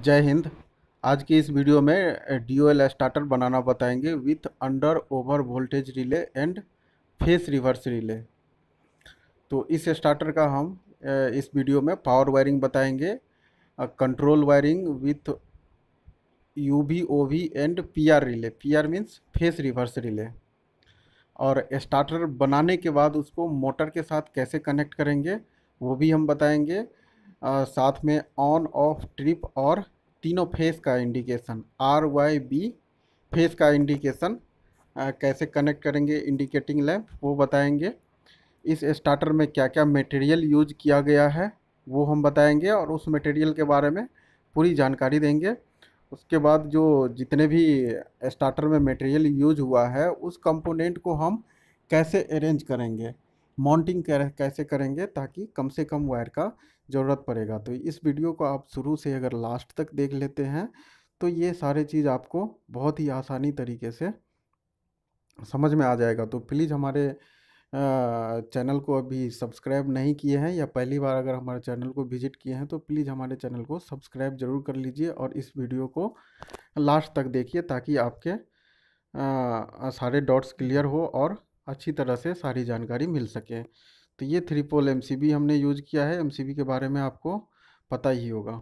जय हिंद आज की इस वीडियो में डी ओ एल स्टार्टर बनाना बताएंगे with under over voltage relay and phase reverse relay तो इस स्टार्टर का हम इस वीडियो में पावर वायरिंग बताएंगे control wiring with U V O V and P R relay P R means phase reverse relay और स्टार्टर बनाने के बाद उसको मोटर के साथ कैसे कनेक्ट करेंगे वो भी हम बताएंगे आ, साथ में ऑन ऑफ ट्रिप और तीनों फेस का indication R Y B phase का इंडिकेशन कैसे कनेक्ट करेंगे इंडिकेटिंग लैम्प वो बताएंगे इस स्टार्टर में क्या क्या मटेरियल यूज किया गया है वो हम बताएंगे और उस मटेरियल के बारे में पूरी जानकारी देंगे उसके बाद जो जितने भी स्टार्टर में मटेरियल यूज हुआ है उस कंपोनेंट को हम कैसे अरेंज करेंगे माउंटिंग कैसे करेंगे ताकि कम से कम वायर का ज़रूरत पड़ेगा तो इस वीडियो को आप शुरू से अगर लास्ट तक देख लेते हैं तो ये सारे चीज़ आपको बहुत ही आसानी तरीके से समझ में आ जाएगा तो प्लीज़ हमारे चैनल को अभी सब्सक्राइब नहीं किए हैं या पहली बार अगर हमारे चैनल को विजिट किए हैं तो प्लीज़ हमारे चैनल को सब्सक्राइब जरूर कर लीजिए और इस वीडियो को लास्ट तक देखिए ताकि आपके आ, सारे डॉट्स क्लियर हो और अच्छी तरह से सारी जानकारी मिल सके तो ये थ्री पोल एम हमने यूज किया है एम के बारे में आपको पता ही होगा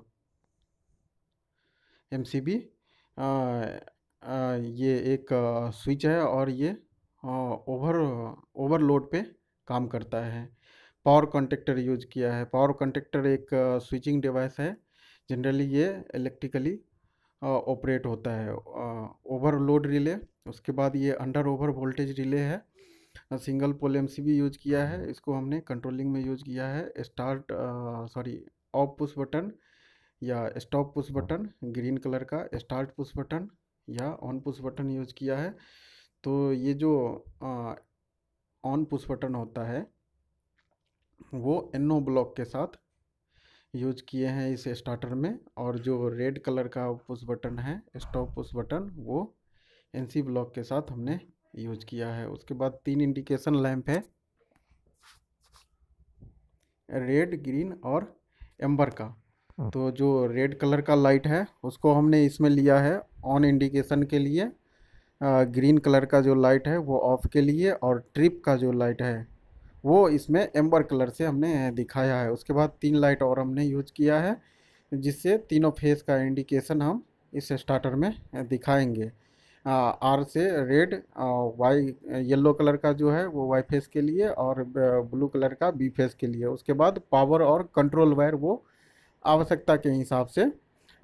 एम ये एक स्विच है और ये ओवर ओवरलोड पे काम करता है पावर कॉन्टेक्टर यूज किया है पावर कॉन्टेक्टर एक स्विचिंग डिवाइस है जनरली ये इलेक्ट्रिकली ऑपरेट होता है ओवरलोड रिले उसके बाद ये अंडर ओवर वोल्टेज रिले है single pole M C use किया है इसको हमने कंट्रोलिंग में यूज किया है start sorry off push button या stop push button green colour का स्टार्ट पुश बटन या ऑन पुश बटन यूज किया है तो ये जो ऑन पुश बटन होता है वो एनो ब्लॉक के साथ यूज किए हैं इस स्टार्टर में और जो रेड कलर का पुश बटन है स्टॉप पुश बटन वो एनसी ब्लॉक के साथ हमने यूज किया है उसके बाद तीन इंडिकेशन लैंप है रेड ग्रीन और एम्बर का हाँ। तो जो रेड कलर का लाइट है उसको हमने इसमें लिया है ऑन इंडिकेशन के लिए ग्रीन कलर का जो लाइट है वो ऑफ के लिए और ट्रिप का जो लाइट है वो इसमें एम्बर कलर से हमने दिखाया है उसके बाद तीन लाइट और हमने यूज किया है जिससे तीनों फेस का इंडिकेशन हम इस स्टार्टर में दिखाएंगे आर से रेड वाई येलो कलर का जो है वो वाई फेस के लिए और ब्लू कलर का बी फेस के लिए उसके बाद पावर और कंट्रोल वायर वो आवश्यकता के हिसाब से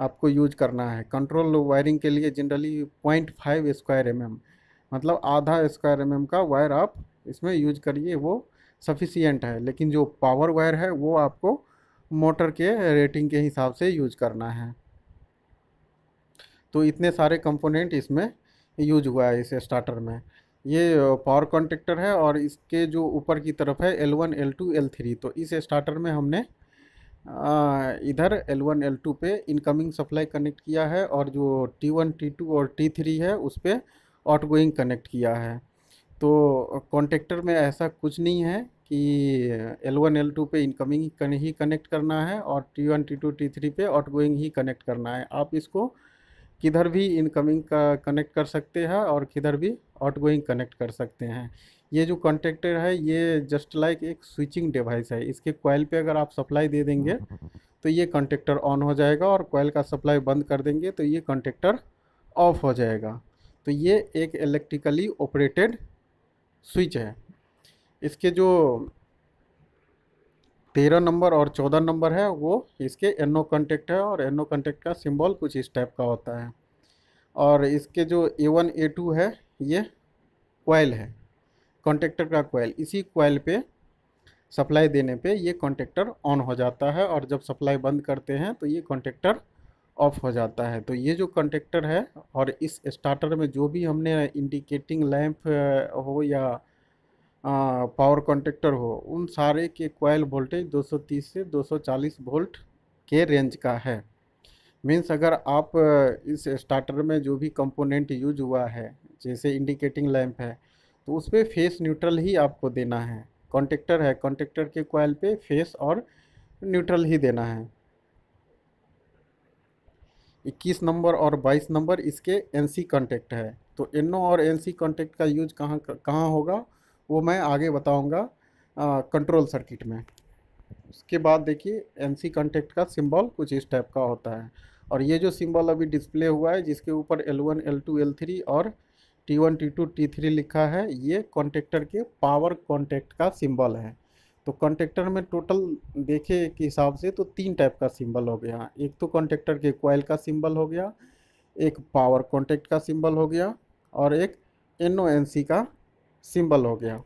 आपको यूज करना है कंट्रोल वायरिंग के लिए generally point five square M M मतलब आधा स्क्वायर एम एम का वायर आप इसमें यूज करिए वो सफिशियंट है लेकिन जो पावर वायर है वो आपको मोटर के रेटिंग के हिसाब से यूज करना है तो इतने सारे कंपोनेंट इसमें यूज हुआ है इस स्टार्टर में ये पावर कॉन्टेक्टर है और इसके जो ऊपर की तरफ है L1, L2, L3 तो इस स्टार्टर में हमने इधर L1, L2 पे इनकमिंग सप्लाई कनेक्ट किया है और जो T1, T2 और T3 है उस पर आउट कनेक्ट किया है तो कॉन्टेक्टर में ऐसा कुछ नहीं है कि L1, L2 पे इनकमिंग ही कनेक्ट करना है और T1, T2, T3 पे आउट ही कनेक्ट करना है आप इसको किधर भी इनकमिंग का कनेक्ट कर सकते हैं और किधर भी आउटगोइंग कनेक्ट कर सकते हैं ये जो कॉन्टेक्टर है ये जस्ट लाइक एक स्विचिंग डिवाइस है इसके कॉयल पे अगर आप सप्लाई दे देंगे तो ये कॉन्टेक्टर ऑन हो जाएगा और कॉयल का सप्लाई बंद कर देंगे तो ये कॉन्टेक्टर ऑफ हो जाएगा तो ये एक इलेक्ट्रिकली ऑपरेटेड स्विच है इसके जो तेरह नंबर और चौदह नंबर है वो इसके एनो कॉन्टेक्ट है और एनो कॉन्टेक्ट का सिंबल कुछ इस टाइप का होता है और इसके जो ए वन ए टू है ये कोयल है कॉन्टेक्टर का कोयल इसी कोयल पे सप्लाई देने पे ये कॉन्टेक्टर ऑन हो जाता है और जब सप्लाई बंद करते हैं तो ये कॉन्टेक्टर ऑफ हो जाता है तो ये जो कॉन्टेक्टर है और इस स्टार्टर में जो भी हमने इंडिकेटिंग लैंप हो या पावर कॉन्ट्रेक्टर हो उन सारे के कोयल वोल्टेज 230 से 240 वोल्ट के रेंज का है मीन्स अगर आप इस स्टार्टर में जो भी कंपोनेंट यूज हुआ है जैसे इंडिकेटिंग लैंप है तो उस पर फेस न्यूट्रल ही आपको देना है कॉन्टेक्टर है कॉन्टेक्टर के कोयल पे फेस और न्यूट्रल ही देना है 21 नंबर और 22 नंबर इसके एनसी कॉन्टेक्ट है तो एनओ और एनसी कॉन्टेक्ट का यूज कहाँ कहाँ होगा वो मैं आगे बताऊंगा कंट्रोल सर्किट में उसके बाद देखिए एनसी कांटेक्ट का सिंबल कुछ इस टाइप का होता है और ये जो सिंबल अभी डिस्प्ले हुआ है जिसके ऊपर L1, L2, L3 और T1, T2, T3 लिखा है ये कॉन्टेक्टर के पावर कॉन्टेक्ट का सिंबल है तो कॉन्टेक्टर में टोटल देखे के हिसाब से तो तीन टाइप का सिंबल हो गया एक तो कॉन्टेक्टर के कोयल का सिंबल हो गया एक पावर कॉन्टेक्ट का सिंबल हो गया और एक एन का सिंबल हो गया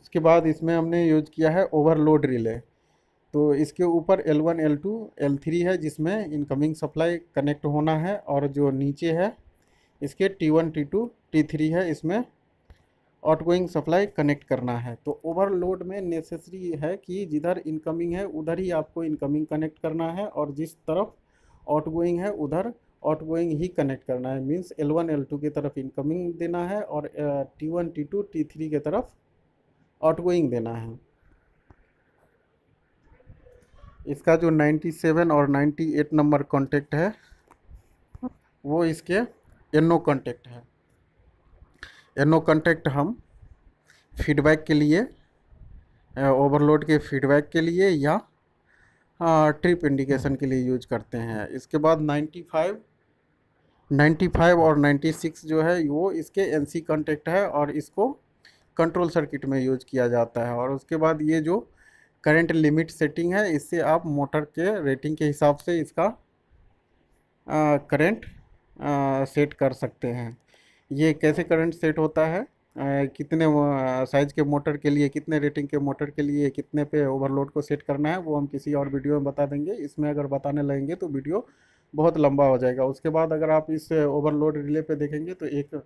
उसके बाद इसमें हमने यूज किया है ओवरलोड रिले तो इसके ऊपर L1, L2, L3 है जिसमें इनकमिंग सप्लाई कनेक्ट होना है और जो नीचे है इसके T1, T2, T3 है इसमें आउटगोइंग सप्लाई कनेक्ट करना है तो ओवरलोड में नेसेसरी है कि जिधर इनकमिंग है उधर ही आपको इनकमिंग कनेक्ट करना है और जिस तरफ आउटगोइंग है उधर आउट गोइंग ही कनेक्ट करना है means L one L two की तरफ इनकमिंग देना है और T one T two T three की तरफ आउट गोइंग देना है इसका जो 97 और 98 नंबर कॉन्टेक्ट है वो इसके एनो कॉन्टेक्ट है एनो कॉन्टेक्ट हम फीडबैक के लिए ओवरलोड के फीडबैक के लिए या ट्रिप इंडिकेशन के लिए यूज करते हैं इसके बाद 95 95 और 96 जो है वो इसके एन सी कॉन्टेक्ट है और इसको कंट्रोल सर्किट में यूज किया जाता है और उसके बाद ये जो करंट लिमिट सेटिंग है इससे आप मोटर के रेटिंग के हिसाब से इसका करंट सेट कर सकते हैं ये कैसे करंट सेट होता है आ, कितने साइज़ के मोटर के लिए कितने रेटिंग के मोटर के लिए कितने पे ओवरलोड को सेट करना है वो हम किसी और वीडियो में बता देंगे इसमें अगर बताने लगेंगे तो वीडियो बहुत लंबा हो जाएगा उसके बाद अगर आप इस ओवरलोड रिले पे देखेंगे तो एक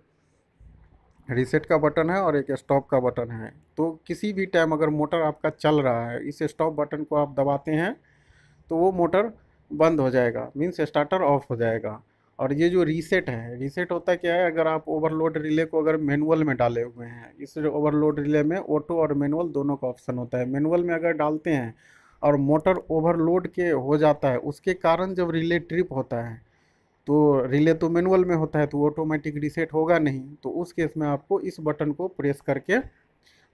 रीसेट का बटन है और एक स्टॉप का बटन है तो किसी भी टाइम अगर मोटर आपका चल रहा है इस स्टॉप बटन को आप दबाते हैं तो वो मोटर बंद हो जाएगा मीन्स स्टार्टर ऑफ हो जाएगा और ये जो रीसेट है रीसेट होता क्या है अगर आप ओवरलोड रिले को अगर मैनुअल में डाले हुए हैं इस ओवरलोड रिले में ऑटो और मैनुअल दोनों का ऑप्शन होता है मैनुअल में अगर डालते हैं और मोटर ओवरलोड के हो जाता है उसके कारण जब रिले ट्रिप होता है तो रिले तो मैनुअल में होता है तो ऑटोमेटिक रिसेट होगा नहीं तो उस केस में आपको इस बटन को प्रेस करके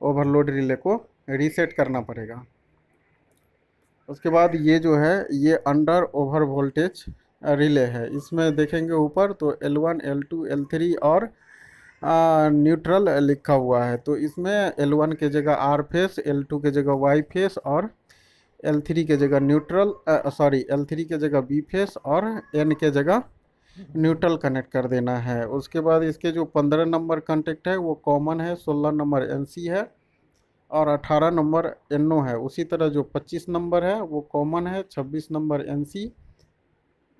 ओवरलोड रिले को रीसेट करना पड़ेगा उसके बाद ये जो है ये अंडर ओवर वोल्टेज रिले है इसमें देखेंगे ऊपर तो L1, L2, L3 और न्यूट्रल लिखा हुआ है तो इसमें L1 के जगह आर फेस L2 के जगह वाई फेस और एल थ्री के जगह न्यूट्रल सॉरी एल थ्री के जगह बी फेस और एन के जगह न्यूट्रल कनेक्ट कर देना है उसके बाद इसके जो पंद्रह नंबर कॉन्टेक्ट है वो कॉमन है सोलह नंबर एन सी है और अठारह नंबर एन ओ है उसी तरह जो पच्चीस नंबर है वो कॉमन है छब्बीस नंबर एन सी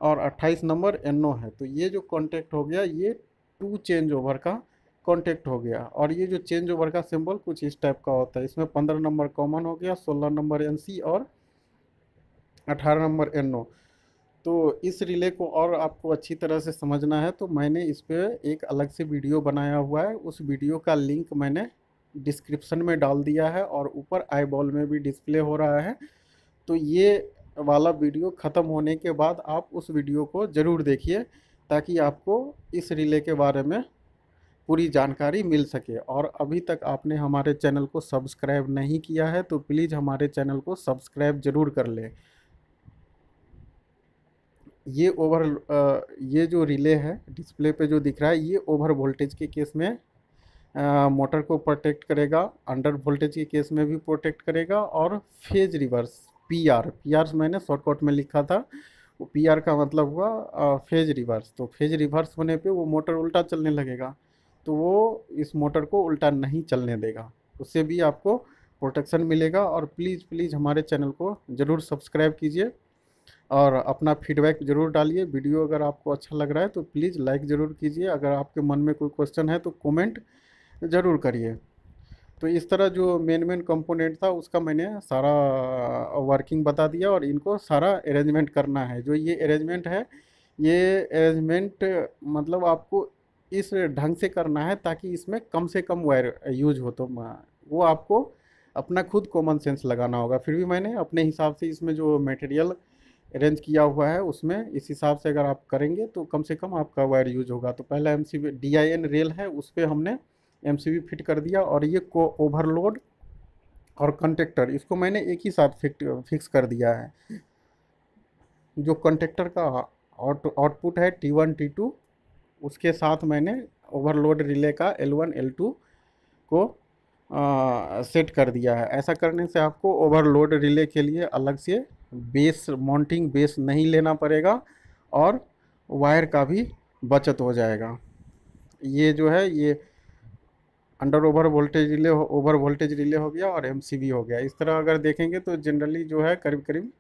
और अट्ठाईस नंबर एन ओ है तो ये जो कॉन्टेक्ट हो गया ये टू चेंज ओवर का कॉन्टेक्ट हो गया और ये जो चेंज ओवर का सिंबल कुछ इस टाइप का होता है इसमें पंद्रह नंबर कॉमन हो गया सोलह नंबर एन सी और अठारह नंबर एन ओ तो इस रिले को और आपको अच्छी तरह से समझना है तो मैंने इस पर एक अलग से वीडियो बनाया हुआ है उस वीडियो का लिंक मैंने डिस्क्रिप्शन में डाल दिया है और ऊपर आई बॉल में भी डिस्प्ले हो रहा है तो ये वाला वीडियो ख़त्म होने के बाद आप उस वीडियो को ज़रूर देखिए ताकि आपको इस रिले के बारे में पूरी जानकारी मिल सके और अभी तक आपने हमारे चैनल को सब्सक्राइब नहीं किया है तो प्लीज़ हमारे चैनल को सब्सक्राइब ज़रूर कर लें ये ओवर ये जो रिले है डिस्प्ले पे जो दिख रहा है ये ओवर वोल्टेज के केस में आ, मोटर को प्रोटेक्ट करेगा अंडर वोल्टेज के केस में भी प्रोटेक्ट करेगा और phase reverse P R P R मैंने शॉर्टकट में लिखा था पी आर का मतलब हुआ आ, फेज रिवर्स तो फेज रिवर्स होने पे वो मोटर उल्टा चलने लगेगा तो वो इस मोटर को उल्टा नहीं चलने देगा उससे भी आपको प्रोटेक्शन मिलेगा और प्लीज़ प्लीज़ हमारे चैनल को ज़रूर सब्सक्राइब कीजिए और अपना फीडबैक ज़रूर डालिए वीडियो अगर आपको अच्छा लग रहा है तो प्लीज़ लाइक ज़रूर कीजिए अगर आपके मन में कोई क्वेश्चन है तो कमेंट ज़रूर करिए तो इस तरह जो मेन मेन कंपोनेंट था उसका मैंने सारा वर्किंग बता दिया और इनको सारा अरेंजमेंट करना है जो ये अरेंजमेंट है ये अरेंजमेंट मतलब आपको इस ढंग से करना है ताकि इसमें कम से कम वायर यूज हो तो वो आपको अपना खुद कॉमन सेंस लगाना होगा फिर भी मैंने अपने हिसाब से इसमें जो मटेरियल अरेंज किया हुआ है उसमें इस हिसाब से अगर आप करेंगे तो कम से कम आपका वायर यूज होगा तो पहला एम सी रेल है उस पर हमने एम फिट कर दिया और ये को ओवरलोड और कंटेक्टर इसको मैंने एक ही साथ फिक्ट फिक्स कर दिया है जो कंटेक्टर का आउटपुट है टी वन टी टू उसके साथ मैंने ओवरलोड रिले का L1 L2 को आ, सेट कर दिया है ऐसा करने से आपको ओवरलोड रिले के लिए अलग से बेस माउंटिंग बेस नहीं लेना पड़ेगा और वायर का भी बचत हो जाएगा ये जो है ये under over voltage relay over voltage relay हो गया और एम हो गया इस तरह अगर देखेंगे तो जनरली जो है करीब करीब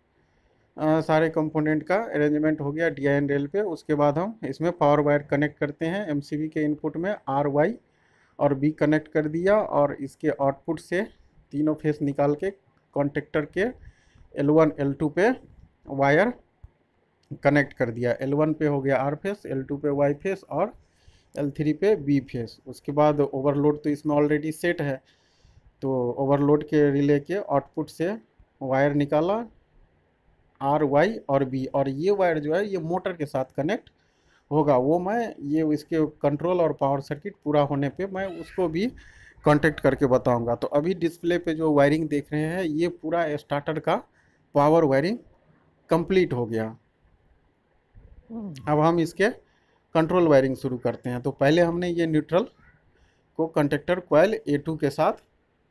सारे कंपोनेंट का अरेंजमेंट हो गया डी आई रेल पे उसके बाद हम इसमें पावर वायर कनेक्ट करते हैं एम के इनपुट में आर वाई और बी कनेक्ट कर दिया और इसके आउटपुट से तीनों फेस निकाल के कॉन्टेक्टर के एल वन एल टू पे वायर कनेक्ट कर दिया एल वन पे हो गया आर फेस एल टू पे वाई फेस और एल थ्री पे बी फेस उसके बाद ओवरलोड तो इसमें ऑलरेडी सेट है तो ओवरलोड के रिले के आउटपुट से वायर निकाला आर वाई और बी और ये वायर जो है ये मोटर के साथ कनेक्ट होगा वो मैं ये इसके कंट्रोल और पावर सर्किट पूरा होने पे मैं उसको भी कांटेक्ट करके बताऊंगा तो अभी डिस्प्ले पे जो वायरिंग देख रहे हैं ये पूरा स्टार्टर का पावर वायरिंग कंप्लीट हो गया अब हम इसके कंट्रोल वायरिंग शुरू करते हैं तो पहले हमने ये न्यूट्रल को कंटेक्टर कोयल ए टू के साथ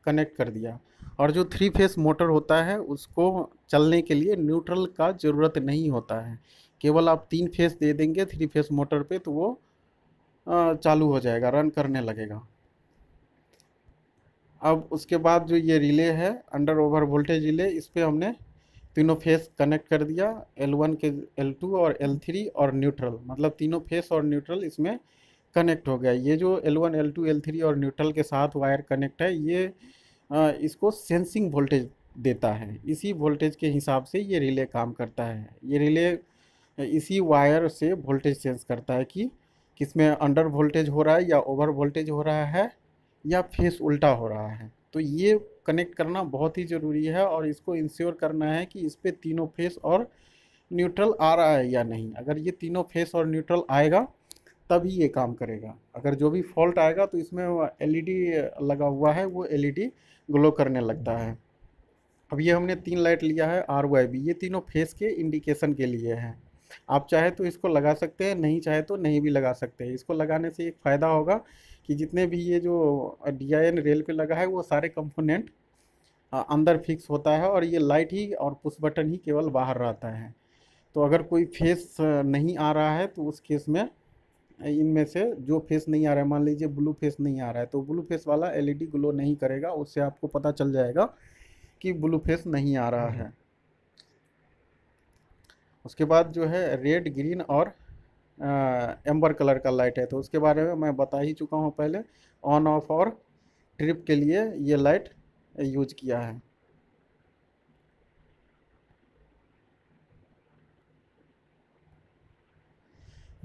कनेक्ट कर दिया और जो थ्री फेस मोटर होता है उसको चलने के लिए न्यूट्रल का ज़रूरत नहीं होता है केवल आप तीन फेस दे देंगे थ्री फेस मोटर पे तो वो चालू हो जाएगा रन करने लगेगा अब उसके बाद जो ये रिले है अंडर ओवर वोल्टेज रिले इस पर हमने तीनों फेस कनेक्ट कर दिया L1 के L2 और L3 और न्यूट्रल मतलब तीनों फेस और न्यूट्रल इसमें कनेक्ट हो गया ये जो L1 L2 L3 और न्यूट्रल के साथ वायर कनेक्ट है ये इसको सेंसिंग वोल्टेज देता है इसी वोल्टेज के हिसाब से ये रिले काम करता है ये रिले इसी वायर से वोल्टेज सेंस करता है कि किस में अंडर वोल्टेज हो रहा है या ओवर वोल्टेज हो रहा है या फेस उल्टा हो रहा है तो ये कनेक्ट करना बहुत ही ज़रूरी है और इसको इंश्योर करना है कि इस पर तीनों फेस और न्यूट्रल आ रहा है या नहीं अगर ये तीनों फेस और न्यूट्रल आएगा तभी ये काम करेगा अगर जो भी फॉल्ट आएगा तो इसमें एलईडी e लगा हुआ है वो एलईडी ग्लो e करने लगता है अब ये हमने तीन लाइट लिया है आर वाई बी ये तीनों फेस के इंडिकेशन के लिए हैं आप चाहे तो इसको लगा सकते हैं नहीं चाहे तो नहीं भी लगा सकते हैं इसको लगाने से एक फ़ायदा होगा कि जितने भी ये जो डी आई एन रेल पे लगा है वो सारे कंपोनेंट अंदर फिक्स होता है और ये लाइट ही और पुश बटन ही केवल बाहर रहता है तो अगर कोई फेस नहीं आ रहा है तो उस केस में इनमें से जो फेस नहीं आ रहा है मान लीजिए ब्लू फेस नहीं आ रहा है तो ब्लू फेस वाला एलईडी ग्लो नहीं करेगा उससे आपको पता चल जाएगा कि ब्लू फेस नहीं आ रहा है उसके बाद जो है रेड ग्रीन और एम्बर कलर का लाइट है तो उसके बारे में मैं बता ही चुका हूँ पहले ऑन ऑफ और ट्रिप के लिए ये लाइट यूज किया है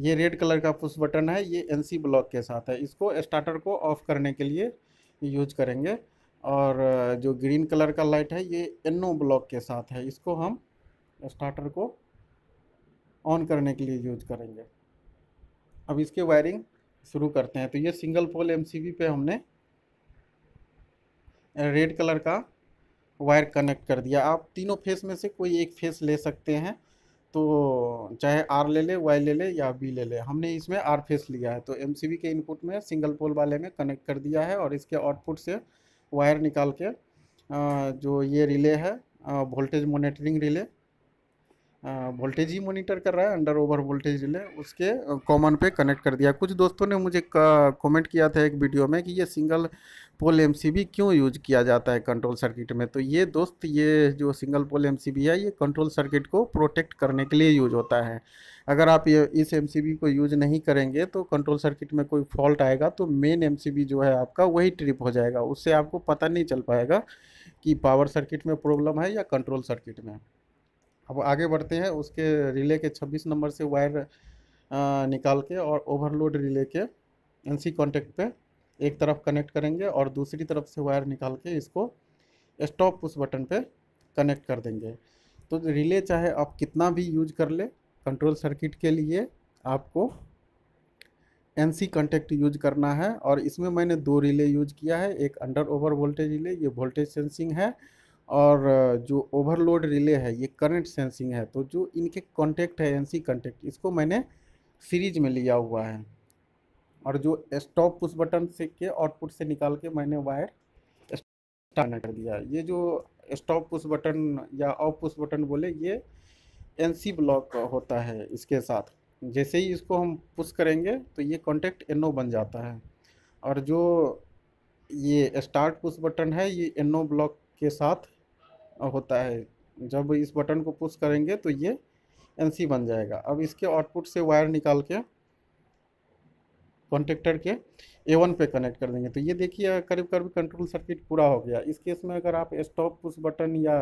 ये रेड कलर का पुश बटन है ये एन ब्लॉक के साथ है इसको स्टार्टर को ऑफ करने के लिए यूज करेंगे और जो ग्रीन कलर का लाइट है ये एनो ब्लॉक के साथ है इसको हम स्टार्टर को ऑन करने के लिए यूज करेंगे अब इसके वायरिंग शुरू करते हैं तो ये सिंगल पोल एम पे हमने रेड कलर का वायर कनेक्ट कर दिया आप तीनों फेस में से कोई एक फेस ले सकते हैं तो चाहे आर ले ले वाई ले ले या बी ले ले हमने इसमें आर फेस लिया है तो एम के इनपुट में सिंगल पोल वाले में कनेक्ट कर दिया है और इसके आउटपुट से वायर निकाल के जो ये रिले है वोल्टेज मोनिटरिंग रिले वोल्टेज ही मोनिटर कर रहा है अंडर ओवर वोल्टेज रिले उसके कॉमन पे कनेक्ट कर दिया कुछ दोस्तों ने मुझे कमेंट किया था एक वीडियो में कि ये सिंगल पोल एम क्यों यूज किया जाता है कंट्रोल सर्किट में तो ये दोस्त ये जो सिंगल पोल एम है ये कंट्रोल सर्किट को प्रोटेक्ट करने के लिए यूज होता है अगर आप ये इस एम को यूज नहीं करेंगे तो कंट्रोल सर्किट में कोई फॉल्ट आएगा तो मेन एम जो है आपका वही ट्रिप हो जाएगा उससे आपको पता नहीं चल पाएगा कि पावर सर्किट में प्रॉब्लम है या कंट्रोल सर्किट में अब आगे बढ़ते हैं उसके रिले के छब्बीस नंबर से वायर निकाल के और ओवरलोड रिले के सी कॉन्टेक्ट पे एक तरफ कनेक्ट करेंगे और दूसरी तरफ से वायर निकाल के इसको स्टॉप उस बटन पे कनेक्ट कर देंगे तो रिले चाहे आप कितना भी यूज कर ले कंट्रोल सर्किट के लिए आपको एन सी कॉन्टेक्ट यूज करना है और इसमें मैंने दो रिले यूज किया है एक अंडर ओवर वोल्टेज रिले ये वोल्टेज सेंसिंग है और जो ओवरलोड रिले है ये करंट सेंसिंग है तो जो इनके कॉन्टेक्ट है एन सी कॉन्टेक्ट इसको मैंने सीरीज में लिया हुआ है और जो स्टॉप पुश बटन से के आउटपुट से निकाल के मैंने वायर स्टार्ट कर दिया ये जो स्टॉप पुश बटन या ऑफ पुश बटन बोले ये एन ब्लॉक होता है इसके साथ जैसे ही इसको हम पुश करेंगे तो ये कॉन्टेक्ट एन बन जाता है और जो ये स्टार्ट पुश बटन है ये एन ब्लॉक के साथ होता है जब इस बटन को पुश करेंगे तो ये एन बन जाएगा अब इसके आउटपुट से वायर निकाल के कॉन्टेक्टर के ए वन पे कनेक्ट कर देंगे तो ये देखिए करीब करीब कंट्रोल सर्किट पूरा हो गया इस केस में अगर आप स्टॉप पुश बटन या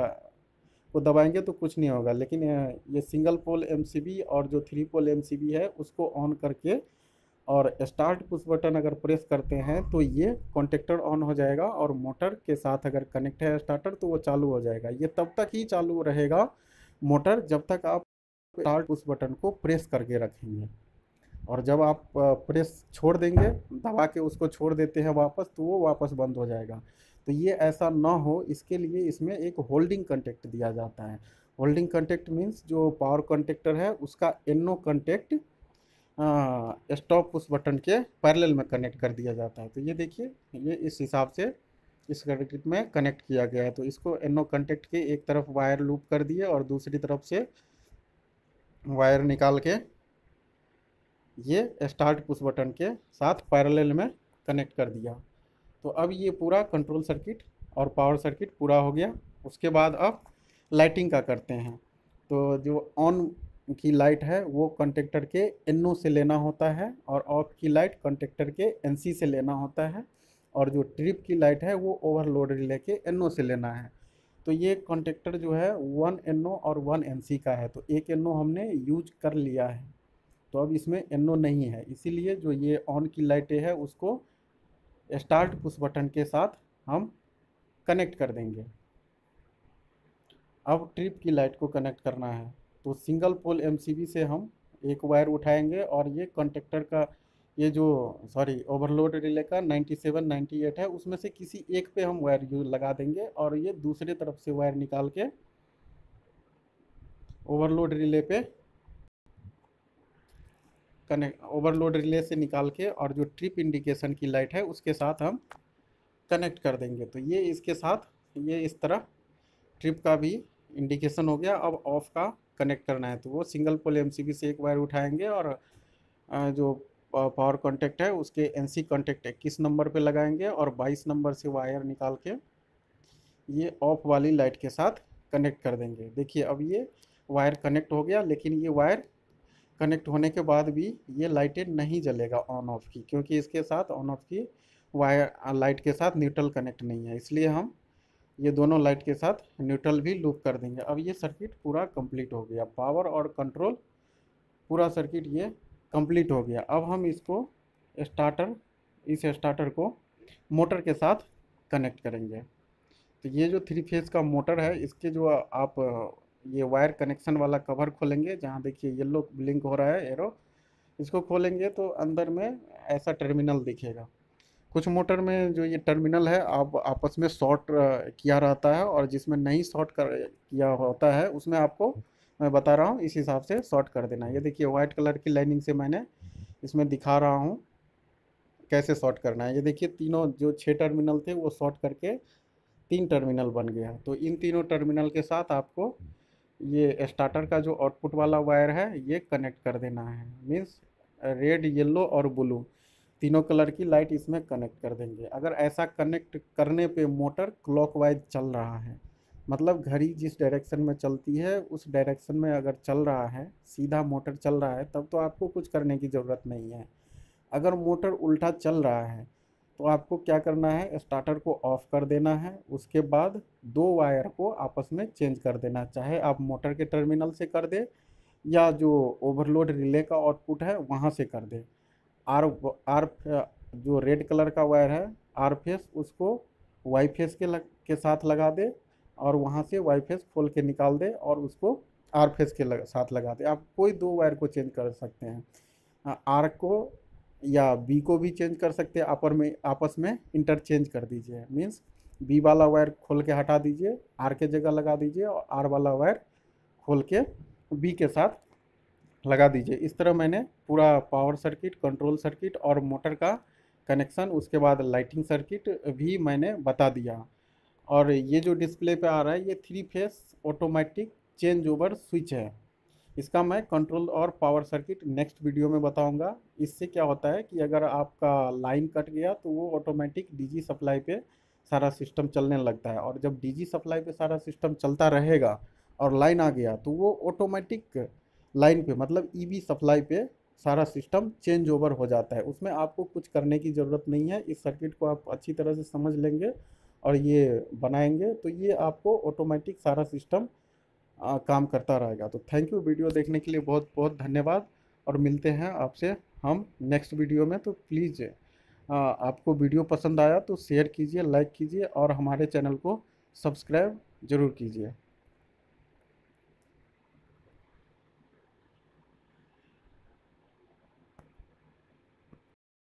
को दबाएंगे तो कुछ नहीं होगा लेकिन ये सिंगल पोल एम और जो थ्री पोल एम है उसको ऑन करके और स्टार्ट पुश बटन अगर प्रेस करते हैं तो ये कॉन्टेक्टर ऑन हो जाएगा और मोटर के साथ अगर कनेक्ट है स्टार्टर तो वो चालू हो जाएगा ये तब तक ही चालू रहेगा मोटर जब तक आप स्टार्ट पुश बटन को प्रेस करके रखेंगे और जब आप प्रेस छोड़ देंगे दबा के उसको छोड़ देते हैं वापस तो वो वापस बंद हो जाएगा तो ये ऐसा ना हो इसके लिए इसमें एक होल्डिंग कंटेक्ट दिया जाता है होल्डिंग कंटेक्ट मीन्स जो पावर कंटेक्टर है उसका एनो कंटेक्ट स्टॉप उस बटन के पैरेलल में कनेक्ट कर दिया जाता है तो ये देखिए ये इस हिसाब से इस कंटेक्ट में कनेक्ट किया गया है तो इसको एनो कंटेक्ट के एक तरफ वायर लूप कर दिए और दूसरी तरफ से वायर निकाल के ये स्टार्ट पुश बटन के साथ पैरेलल में कनेक्ट कर दिया तो अब ये पूरा कंट्रोल सर्किट और पावर सर्किट पूरा हो गया उसके बाद अब लाइटिंग का करते हैं तो जो ऑन की लाइट है वो कंटेक्टर के एन से लेना होता है और ऑफ की लाइट कंटेक्टर के एन से लेना होता है और जो ट्रिप की लाइट है वो ओवरलोड रिले के एन से लेना है तो ये कॉन्टेक्टर जो है वन एन और वन एन का है तो एक एन हमने यूज कर लिया है तो अब इसमें एनो नहीं है इसीलिए जो ये ऑन की लाइटें है उसको स्टार्ट पुश बटन के साथ हम कनेक्ट कर देंगे अब ट्रिप की लाइट को कनेक्ट करना है तो सिंगल पोल एम से हम एक वायर उठाएंगे और ये कंटेक्टर का ये जो सॉरी ओवरलोड रिले का 97, 98 है उसमें से किसी एक पे हम वायर लगा देंगे और ये दूसरे तरफ से वायर निकाल के ओवरलोड रिले पे कनेक्ट ओवरलोड रिले से निकाल के और जो ट्रिप इंडिकेशन की लाइट है उसके साथ हम कनेक्ट कर देंगे तो ये इसके साथ ये इस तरह ट्रिप का भी इंडिकेशन हो गया अब ऑफ का कनेक्ट करना है तो वो सिंगल पोल एम से एक वायर उठाएंगे और जो पावर कॉन्टेक्ट है उसके एन सी कॉन्टेक्ट इक्कीस नंबर पे लगाएंगे और बाईस नंबर से वायर निकाल के ये ऑफ वाली लाइट के साथ कनेक्ट कर देंगे देखिए अब ये वायर कनेक्ट हो गया लेकिन ये वायर कनेक्ट होने के बाद भी ये लाइटें नहीं जलेगा ऑन ऑफ की क्योंकि इसके साथ ऑन ऑफ की वायर लाइट के साथ न्यूट्रल कनेक्ट नहीं है इसलिए हम ये दोनों लाइट के साथ न्यूट्रल भी लूप कर देंगे अब ये सर्किट पूरा कंप्लीट हो गया पावर और कंट्रोल पूरा सर्किट ये कंप्लीट हो गया अब हम इसको स्टार्टर इस स्टार्टर को मोटर के साथ कनेक्ट करेंगे तो ये जो थ्री फेज़ का मोटर है इसके जो आप ये वायर कनेक्शन वाला कवर खोलेंगे जहाँ देखिए येलो ब्लिंक हो रहा है एरो इसको खोलेंगे तो अंदर में ऐसा टर्मिनल दिखेगा कुछ मोटर में जो ये टर्मिनल है आप आपस में शॉर्ट किया रहता है और जिसमें नहीं शॉर्ट कर किया होता है उसमें आपको मैं बता रहा हूँ इस हिसाब से शॉर्ट कर देना ये देखिए वाइट कलर की लाइनिंग से मैंने इसमें दिखा रहा हूँ कैसे शॉर्ट करना है ये देखिए तीनों जो छः टर्मिनल थे वो शॉर्ट करके तीन टर्मिनल बन गया तो इन तीनों टर्मिनल के साथ आपको ये स्टार्टर का जो आउटपुट वाला वायर है ये कनेक्ट कर देना है मीन्स रेड येलो और ब्लू तीनों कलर की लाइट इसमें कनेक्ट कर देंगे अगर ऐसा कनेक्ट करने पे मोटर क्लॉकवाइज चल रहा है मतलब घड़ी जिस डायरेक्शन में चलती है उस डायरेक्शन में अगर चल रहा है सीधा मोटर चल रहा है तब तो आपको कुछ करने की ज़रूरत नहीं है अगर मोटर उल्टा चल रहा है तो आपको क्या करना है स्टार्टर को ऑफ कर देना है उसके बाद दो वायर को आपस में चेंज कर देना चाहे आप मोटर के टर्मिनल से कर दे या जो ओवरलोड रिले का आउटपुट है वहाँ से कर दे आर आर जो रेड कलर का वायर है आर फेस उसको वाई फेस के लग, के साथ लगा दे और वहाँ से वाई फेस खोल के निकाल दे और उसको आर फेस के लग, साथ लगा दे आप कोई दो वायर को चेंज कर सकते हैं आर को या बी को भी चेंज कर सकते हैं अपर में आपस में इंटरचेंज कर दीजिए मीन्स बी वाला वायर खोल के हटा दीजिए आर के जगह लगा दीजिए और आर वाला वायर खोल के बी के साथ लगा दीजिए इस तरह मैंने पूरा पावर सर्किट कंट्रोल सर्किट और मोटर का कनेक्शन उसके बाद लाइटिंग सर्किट भी मैंने बता दिया और ये जो डिस्प्ले पे आ रहा है ये three phase automatic change over switch है इसका मैं कंट्रोल और पावर सर्किट नेक्स्ट वीडियो में बताऊंगा इससे क्या होता है कि अगर आपका लाइन कट गया तो वो ऑटोमेटिक डीजी सप्लाई पे सारा सिस्टम चलने लगता है और जब डीजी सप्लाई पे सारा सिस्टम चलता रहेगा और लाइन आ गया तो वो ऑटोमेटिक लाइन पे मतलब ईवी e सप्लाई पे सारा सिस्टम चेंज ओवर हो जाता है उसमें आपको कुछ करने की ज़रूरत नहीं है इस सर्किट को आप अच्छी तरह से समझ लेंगे और ये बनाएंगे तो ये आपको ऑटोमेटिक सारा सिस्टम काम करता रहेगा तो थैंक यू वीडियो देखने के लिए बहुत बहुत धन्यवाद और मिलते हैं आपसे हम नेक्स्ट वीडियो में तो प्लीज़ आपको वीडियो पसंद आया तो शेयर कीजिए लाइक कीजिए और हमारे चैनल को सब्सक्राइब ज़रूर कीजिए